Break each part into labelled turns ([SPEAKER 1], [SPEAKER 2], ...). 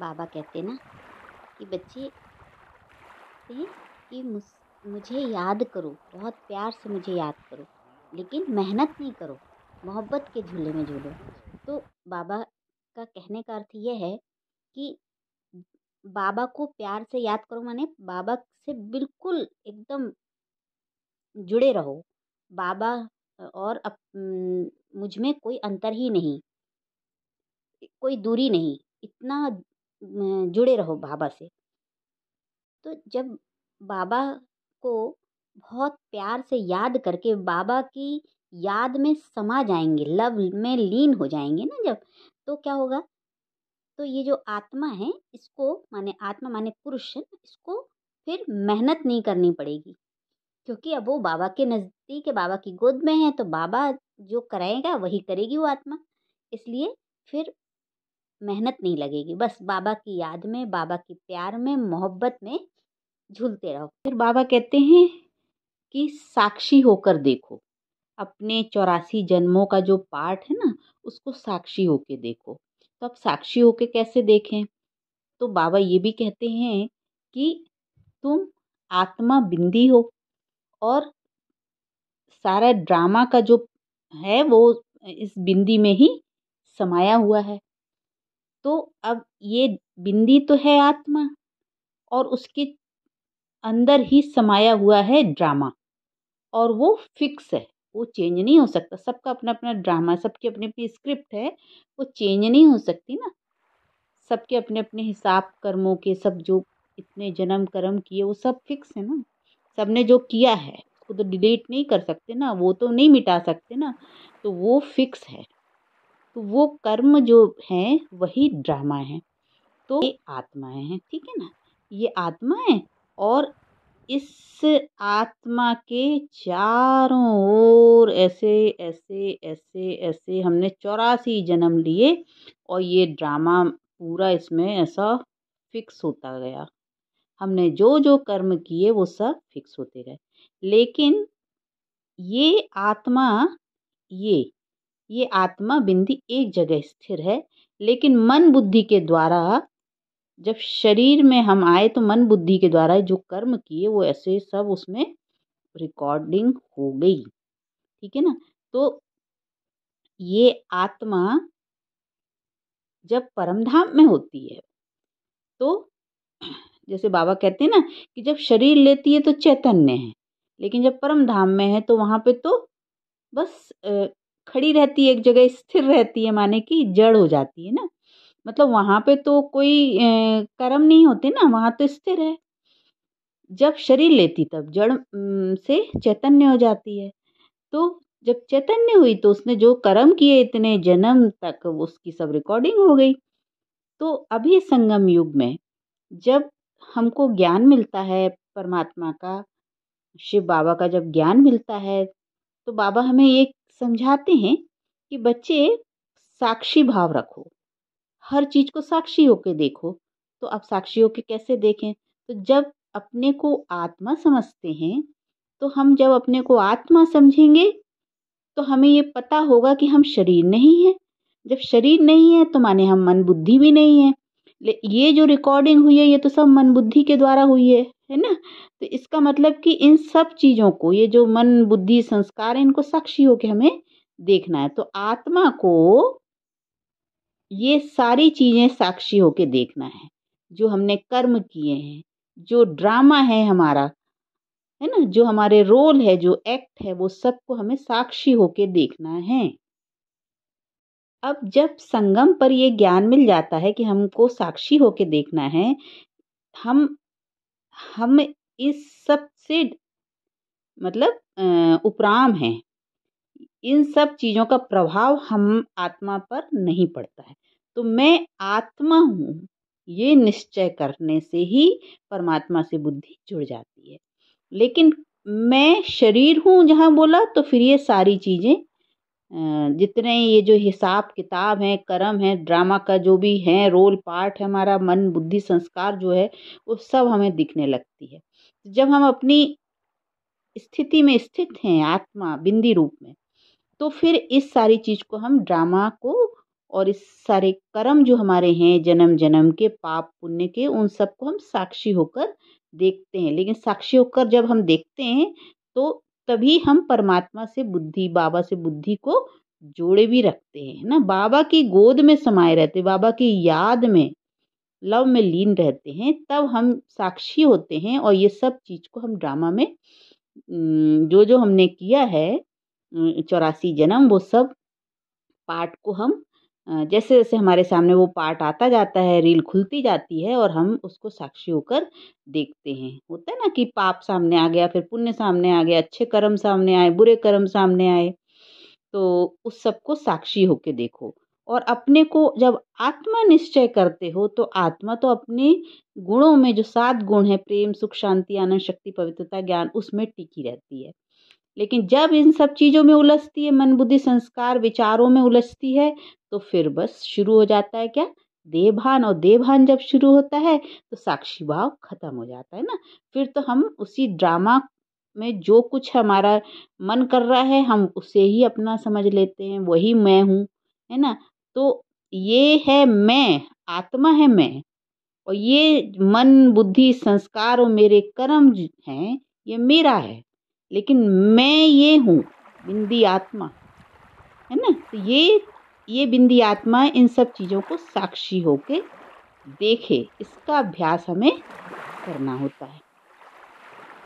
[SPEAKER 1] बाबा कहते ना कि बच्चे हैं कि मुझे याद करो बहुत प्यार से मुझे याद करो लेकिन मेहनत नहीं करो मोहब्बत के झूले में झूलो तो बाबा का कहने का अर्थ यह है कि बाबा को प्यार से याद करो माने बाबा से बिल्कुल एकदम जुड़े रहो बाबा और अप, मुझ में कोई अंतर ही नहीं कोई दूरी नहीं इतना जुड़े रहो बाबा से तो जब बाबा को बहुत प्यार से याद करके बाबा की याद में समा जाएंगे लव में लीन हो जाएंगे ना जब तो क्या होगा तो ये जो आत्मा है इसको माने आत्मा माने पुरुष है इसको फिर मेहनत नहीं करनी पड़ेगी क्योंकि अब वो बाबा के नज़दीक है बाबा की गोद में है तो बाबा जो कराएगा वही करेगी वो आत्मा इसलिए फिर मेहनत नहीं लगेगी बस बाबा की याद में बाबा की प्यार में मोहब्बत में झूलते रहो फिर
[SPEAKER 2] बाबा कहते हैं कि साक्षी होकर देखो अपने चौरासी जन्मों का जो पाठ है ना उसको साक्षी होके देखो तो आप साक्षी होके कैसे देखें तो बाबा ये भी कहते हैं कि तुम आत्मा बिंदी हो और सारा ड्रामा का जो है वो इस बिंदी में ही समाया हुआ है तो अब ये बिंदी तो है आत्मा और उसके अंदर ही समाया हुआ है ड्रामा और वो फिक्स है वो चेंज नहीं हो सकता सबका अपना अपना ड्रामा सबकी अपनी अपनी स्क्रिप्ट है वो चेंज नहीं हो सकती ना सबके अपने अपने हिसाब कर्मों के सब जो इतने जन्म कर्म किए वो सब फिक्स है ना सब ने जो किया है उसको तो डिलीट नहीं कर सकते ना वो तो नहीं मिटा सकते ना तो वो फिक्स है तो वो कर्म जो हैं वही ड्रामा है तो ये आत्माएं हैं ठीक है ना ये आत्माएं और इस आत्मा के चारों ओर ऐसे ऐसे ऐसे ऐसे हमने चौरासी जन्म लिए और ये ड्रामा पूरा इसमें ऐसा फिक्स होता गया हमने जो जो कर्म किए वो सब फिक्स होते गए लेकिन ये आत्मा ये ये आत्मा बिंदी एक जगह स्थिर है लेकिन मन बुद्धि के द्वारा जब शरीर में हम आए तो मन बुद्धि के द्वारा जो कर्म किए वो ऐसे सब उसमें रिकॉर्डिंग हो गई ठीक है ना तो ये आत्मा जब परमधाम में होती है तो जैसे बाबा कहते हैं ना कि जब शरीर लेती है तो चैतन्य है लेकिन जब परम धाम में है तो वहाँ पे तो बस खड़ी रहती है एक जगह स्थिर रहती है माने कि जड़ हो जाती है ना मतलब वहाँ पे तो कोई कर्म नहीं होते ना वहाँ तो स्थिर है जब शरीर लेती तब जड़ से चैतन्य हो जाती है तो जब चैतन्य हुई तो उसने जो कर्म किए इतने जन्म तक उसकी सब रिकॉर्डिंग हो गई तो अभी संगम युग में जब हमको ज्ञान मिलता है परमात्मा का शिव बाबा का जब ज्ञान मिलता है तो बाबा हमें ये समझाते हैं कि बच्चे साक्षी भाव रखो हर चीज़ को साक्षी होके देखो तो आप साक्षी होके कैसे देखें तो जब अपने को आत्मा समझते हैं तो हम जब अपने को आत्मा समझेंगे तो हमें ये पता होगा कि हम शरीर नहीं हैं जब शरीर नहीं है तो माने हम मन बुद्धि भी नहीं है ये जो रिकॉर्डिंग हुई है ये तो सब मन बुद्धि के द्वारा हुई है है ना तो इसका मतलब कि इन सब चीज़ों को ये जो मन बुद्धि संस्कार है इनको साक्षी होकर हमें देखना है तो आत्मा को ये सारी चीज़ें साक्षी होकर देखना है जो हमने कर्म किए हैं जो ड्रामा है हमारा है ना जो हमारे रोल है जो एक्ट है वो सबको हमें साक्षी होके देखना है अब जब संगम पर ये ज्ञान मिल जाता है कि हमको साक्षी होकर देखना है हम हम इस सब से मतलब उपराम हैं इन सब चीज़ों का प्रभाव हम आत्मा पर नहीं पड़ता है तो मैं आत्मा हूँ ये निश्चय करने से ही परमात्मा से बुद्धि जुड़ जाती है लेकिन मैं शरीर हूँ जहाँ बोला तो फिर ये सारी चीज़ें जितने ये जो हिसाब किताब है कर्म है ड्रामा का जो भी है रोल पार्ट है हमारा मन बुद्धि संस्कार जो है वो सब हमें दिखने लगती है जब हम अपनी स्थिति में स्थित हैं आत्मा बिंदी रूप में तो फिर इस सारी चीज़ को हम ड्रामा को और इस सारे कर्म जो हमारे हैं जन्म जन्म के पाप पुण्य के उन सबको हम साक्षी होकर देखते हैं लेकिन साक्षी होकर जब हम देखते हैं तो तभी हम परमात्मा से बुद्धि बाबा से बुद्धि को जोड़े भी रखते हैं ना बाबा की गोद में समाये रहते बाबा की याद में लव में लीन रहते हैं तब हम साक्षी होते हैं और ये सब चीज़ को हम ड्रामा में जो जो हमने किया है चौरासी जन्म वो सब पाठ को हम जैसे जैसे हमारे सामने वो पार्ट आता जाता है रील खुलती जाती है और हम उसको साक्षी होकर देखते हैं होता है ना कि पाप सामने आ गया फिर पुण्य सामने आ गया अच्छे कर्म सामने आए बुरे कर्म सामने आए तो उस सबको साक्षी होके देखो और अपने को जब आत्मा निश्चय करते हो तो आत्मा तो अपने गुणों में जो सात गुण है प्रेम सुख शांति आनंद शक्ति पवित्रता ज्ञान उसमें टिकी रहती है लेकिन जब इन सब चीज़ों में उलझती है मन बुद्धि संस्कार विचारों में उलझती है तो फिर बस शुरू हो जाता है क्या देवभान और देवभान जब शुरू होता है तो साक्षी भाव खत्म हो जाता है ना फिर तो हम उसी ड्रामा में जो कुछ हमारा मन कर रहा है हम उसे ही अपना समझ लेते हैं वही मैं हूँ है ना तो ये है मैं आत्मा है मैं और ये मन बुद्धि संस्कार और मेरे कर्म हैं ये मेरा है लेकिन मैं ये हूँ बिंदी आत्मा है ना तो ये ये बिंदी आत्मा इन सब चीज़ों को साक्षी होके देखे इसका अभ्यास हमें करना होता है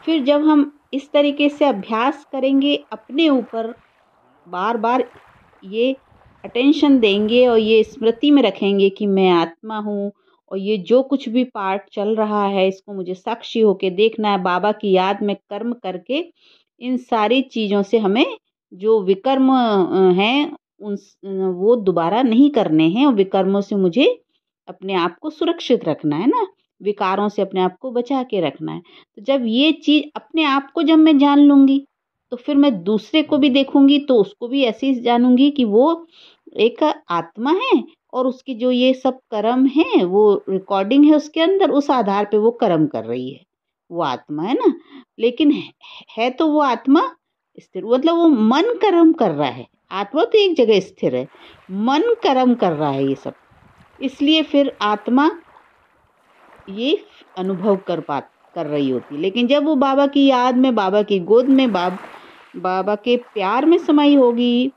[SPEAKER 2] फिर जब हम इस तरीके से अभ्यास करेंगे अपने ऊपर बार बार ये अटेंशन देंगे और ये स्मृति में रखेंगे कि मैं आत्मा हूँ और ये जो कुछ भी पार्ट चल रहा है इसको मुझे साक्षी होके देखना है बाबा की याद में कर्म करके इन सारी चीज़ों से हमें जो विकर्म हैं उन वो दोबारा नहीं करने हैं और विकर्मों से मुझे अपने आप को सुरक्षित रखना है ना विकारों से अपने आप को बचा के रखना है तो जब ये चीज़ अपने आप को जब मैं जान लूँगी तो फिर मैं दूसरे को भी देखूंगी तो उसको भी ऐसे ही जानूँगी कि वो एक आत्मा है और उसकी जो ये सब कर्म हैं वो रिकॉर्डिंग है उसके अंदर उस आधार पे वो कर्म कर रही है वो आत्मा है ना लेकिन है तो वो आत्मा स्थिर मतलब वो मन कर्म कर रहा है आत्मा तो एक जगह स्थिर है मन कर्म कर रहा है ये सब इसलिए फिर आत्मा ये अनुभव कर पा कर रही होती लेकिन जब वो बाबा की याद में बाबा की गोद में बाब बाबा के प्यार में समाई होगी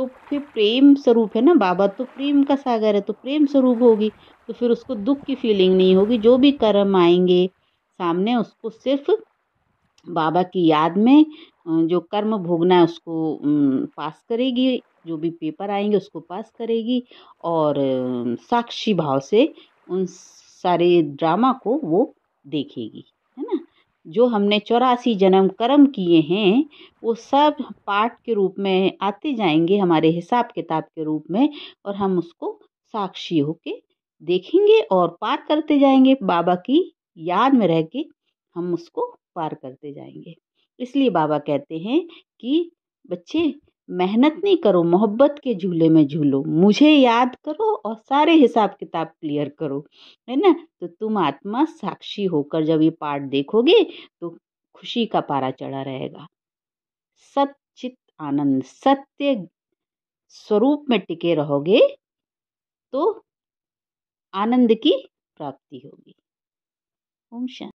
[SPEAKER 2] तो फिर प्रेम स्वरूप है ना बाबा तो प्रेम का सागर है तो प्रेम स्वरूप होगी तो फिर उसको दुख की फीलिंग नहीं होगी जो भी कर्म आएंगे सामने उसको सिर्फ बाबा की याद में जो कर्म भोगना है उसको पास करेगी जो भी पेपर आएंगे उसको पास करेगी और साक्षी भाव से उन सारे ड्रामा को वो देखेगी है ना जो हमने चौरासी जन्म कर्म किए हैं वो सब पाठ के रूप में आते जाएंगे हमारे हिसाब किताब के रूप में और हम उसको साक्षी होके देखेंगे और पार करते जाएंगे बाबा की याद में रह के हम उसको पार करते जाएंगे इसलिए बाबा कहते हैं कि बच्चे मेहनत नहीं करो मोहब्बत के झूले में झूलो मुझे याद करो और सारे हिसाब किताब क्लियर करो है ना तो तुम आत्मा साक्षी होकर जब ये पाठ देखोगे तो खुशी का पारा चढ़ा रहेगा सचित आनंद सत्य स्वरूप में टिके रहोगे तो आनंद की प्राप्ति होगी ओम शांति